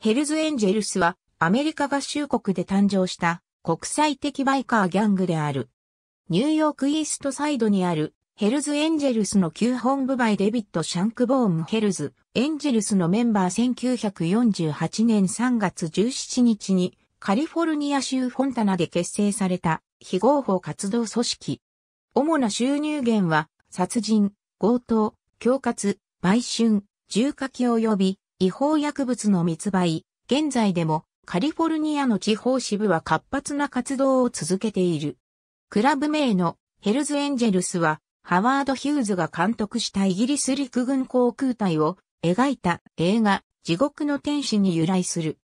ヘルズエンジェルスはアメリカ合衆国で誕生した国際的バイカーギャングである。ニューヨークイーストサイドにあるヘルズエンジェルスの旧本部バイデビット・シャンクボーン・ヘルズ、エンジェルスのメンバー1948年3月17日にカリフォルニア州フォンタナで結成された非合法活動組織。主な収入源は殺人、強盗、恐喝、売春、重火器及び違法薬物の密売、現在でもカリフォルニアの地方支部は活発な活動を続けている。クラブ名のヘルズエンジェルスはハワード・ヒューズが監督したイギリス陸軍航空隊を描いた映画地獄の天使に由来する。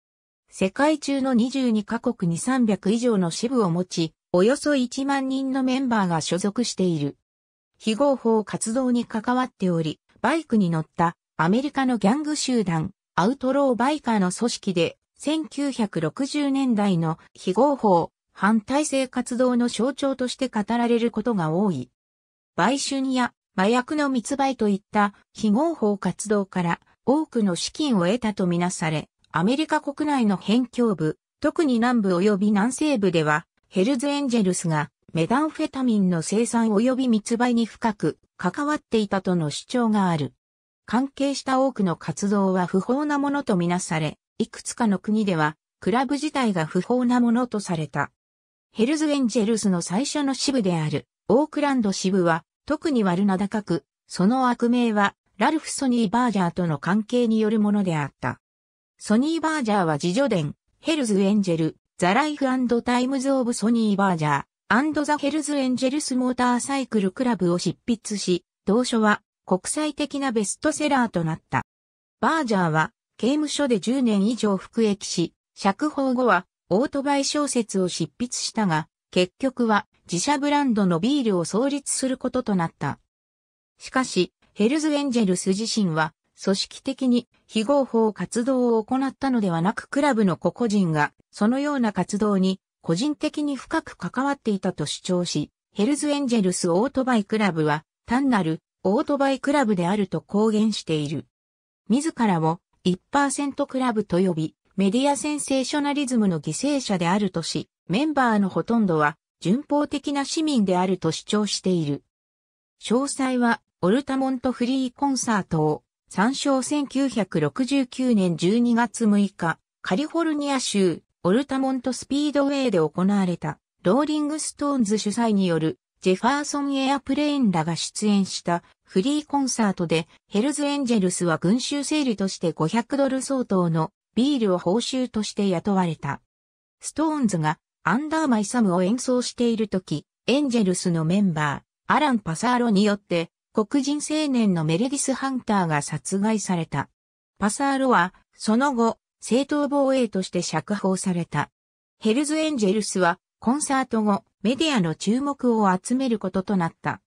世界中の22カ国に300以上の支部を持ち、およそ1万人のメンバーが所属している。非合法活動に関わっており、バイクに乗ったアメリカのギャング集団、アウトローバイカーの組織で、1960年代の非合法、反体制活動の象徴として語られることが多い。売春や麻薬の密売といった非合法活動から多くの資金を得たとみなされ、アメリカ国内の辺境部、特に南部及び南西部では、ヘルズエンジェルスがメダンフェタミンの生産及び密売に深く関わっていたとの主張がある。関係した多くの活動は不法なものとみなされ、いくつかの国では、クラブ自体が不法なものとされた。ヘルズエンジェルスの最初の支部である、オークランド支部は、特に悪名高く、その悪名は、ラルフ・ソニー・バージャーとの関係によるものであった。ソニー・バージャーは自助伝、ヘルズ・エンジェル、ザ・ライフ・タイムズ・オブ・ソニー・バージャー、ザ・ヘルズ・エンジェルス・モーターサイクル・クラブを執筆し、同書は国際的なベストセラーとなった。バージャーは刑務所で10年以上服役し、釈放後はオートバイ小説を執筆したが、結局は自社ブランドのビールを創立することとなった。しかし、ヘルズエンジェルス自身は組織的に非合法活動を行ったのではなくクラブの個々人がそのような活動に個人的に深く関わっていたと主張し、ヘルズエンジェルスオートバイクラブは単なるオートバイクラブであると公言している。自らを1%クラブと呼び、メディアセンセーショナリズムの犠牲者であるとし、メンバーのほとんどは順法的な市民であると主張している。詳細は、オルタモントフリーコンサートを参照1969年12月6日、カリフォルニア州オルタモントスピードウェイで行われたローリングストーンズ主催によるジェファーソンエアプレーンらが出演したフリーコンサートで、ヘルズエンジェルスは群衆整理として500ドル相当のビールを報酬として雇われた。ストーンズがアンダーマイサムを演奏しているとき、エンジェルスのメンバー、アラン・パサーロによって、黒人青年のメレディス・ハンターが殺害された。パサーロは、その後、正当防衛として釈放された。ヘルズ・エンジェルスは、コンサート後、メディアの注目を集めることとなった。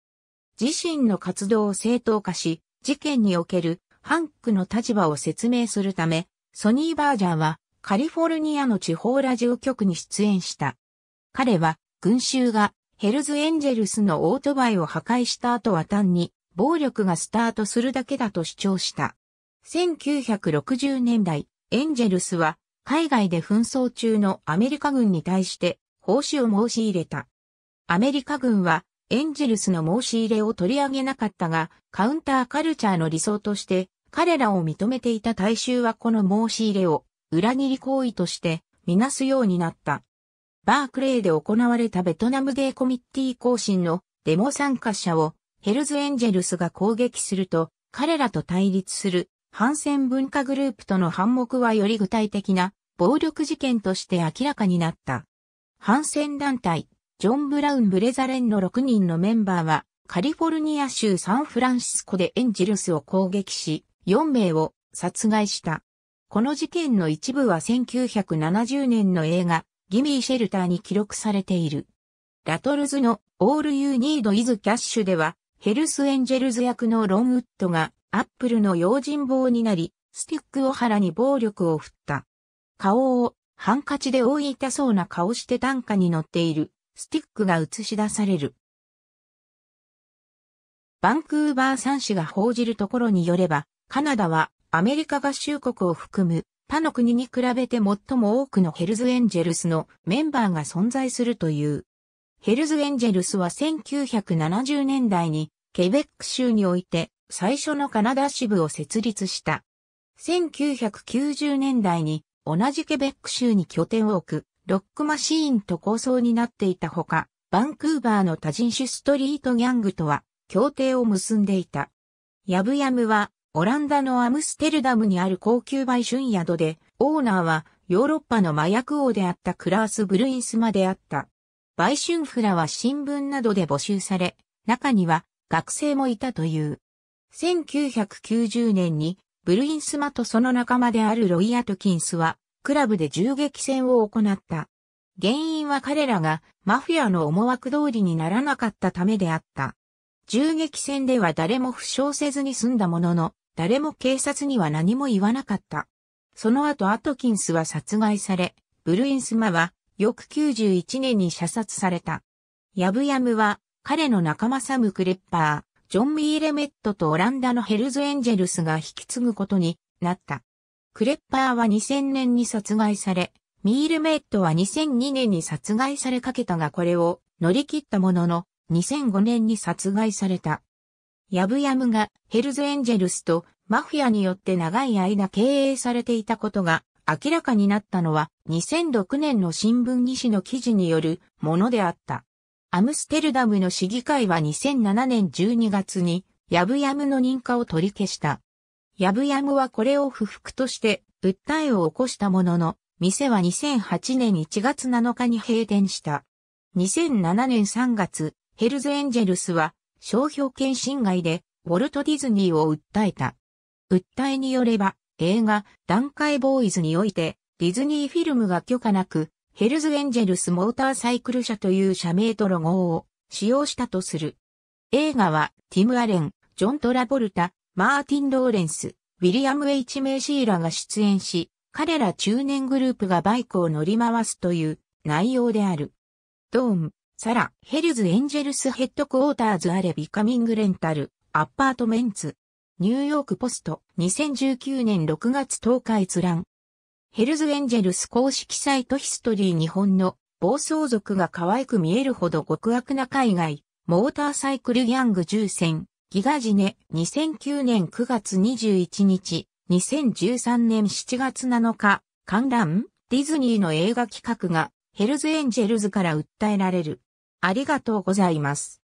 自身の活動を正当化し、事件におけるハンクの立場を説明するため、ソニー・バージャーはカリフォルニアの地方ラジオ局に出演した。彼は群衆がヘルズエンジェルスのオートバイを破壊した後は単に暴力がスタートするだけだと主張した。1960年代、エンジェルスは海外で紛争中のアメリカ軍に対して報酬を申し入れた。アメリカ軍はエンジェルスの申し入れを取り上げなかったが、カウンターカルチャーの理想として彼らを認めていた大衆はこの申し入れを裏切り行為としてみなすようになった。バークレーで行われたベトナムデーコミッティ行進のデモ参加者をヘルズエンジェルスが攻撃すると彼らと対立する反戦文化グループとの反目はより具体的な暴力事件として明らかになった。反戦団体、ジョン・ブラウン・ブレザレンの6人のメンバーは、カリフォルニア州サンフランシスコでエンジェルスを攻撃し、4名を殺害した。この事件の一部は1970年の映画、ギミー・シェルターに記録されている。ラトルズの All You Need Is Cash では、ヘルス・エンジェルズ役のロン・ウッドが、アップルの用心棒になり、スティックオハラに暴力を振った。顔をハンカチで覆い痛そうな顔して短歌に乗っている、スティックが映し出される。バンクーバー三市が報じるところによれば、カナダはアメリカ合衆国を含む他の国に比べて最も多くのヘルズエンジェルスのメンバーが存在するという。ヘルズエンジェルスは1970年代にケベック州において最初のカナダ支部を設立した。1990年代に同じケベック州に拠点を置く、ロックマシーンと構想になっていたほか、バンクーバーの多人種ストリートギャングとは協定を結んでいた。ヤブヤムはオランダのアムステルダムにある高級売春宿で、オーナーはヨーロッパの麻薬王であったクラース・ブルインスまであった。売春フラは新聞などで募集され、中には学生もいたという。1990年にブルインスマとその仲間であるロイ・アトキンスは、クラブで銃撃戦を行った。原因は彼らがマフィアの思惑通りにならなかったためであった。銃撃戦では誰も負傷せずに済んだものの、誰も警察には何も言わなかった。その後アトキンスは殺害され、ブルインスマは翌91年に射殺された。ヤブヤムは彼の仲間サム・クレッパー、ジョン・ミーレメットとオランダのヘルズ・エンジェルスが引き継ぐことになった。クレッパーは2000年に殺害され、ミーレメットは2002年に殺害されかけたがこれを乗り切ったものの、2005年に殺害された。ヤブヤムがヘルズ・エンジェルスとマフィアによって長い間経営されていたことが明らかになったのは2006年の新聞2紙の記事によるものであった。アムステルダムの市議会は2007年12月に、ヤブヤムの認可を取り消した。ヤブヤムはこれを不服として、訴えを起こしたものの、店は2008年1月7日に閉店した。2007年3月、ヘルズエンジェルスは、商標権侵害で、ウォルト・ディズニーを訴えた。訴えによれば、映画、段階ボーイズにおいて、ディズニーフィルムが許可なく、ヘルズエンジェルスモーターサイクル社という社名とロゴを使用したとする。映画は、ティム・アレン、ジョン・トラボルタ、マーティン・ローレンス、ウィリアム・エイチ・メイシーラが出演し、彼ら中年グループがバイクを乗り回すという内容である。ドーン、サラ、ヘルズ・エンジェルス・ヘッドクォーターズ・アレ・ビカミング・レンタル、アッパートメンツ。ニューヨークポスト、2019年6月10日閲覧。ヘルズエンジェルス公式サイトヒストリー日本の暴走族が可愛く見えるほど極悪な海外、モーターサイクルギャング重戦、ギガジネ、2009年9月21日、2013年7月7日、観覧、ディズニーの映画企画が、ヘルズエンジェルズから訴えられる。ありがとうございます。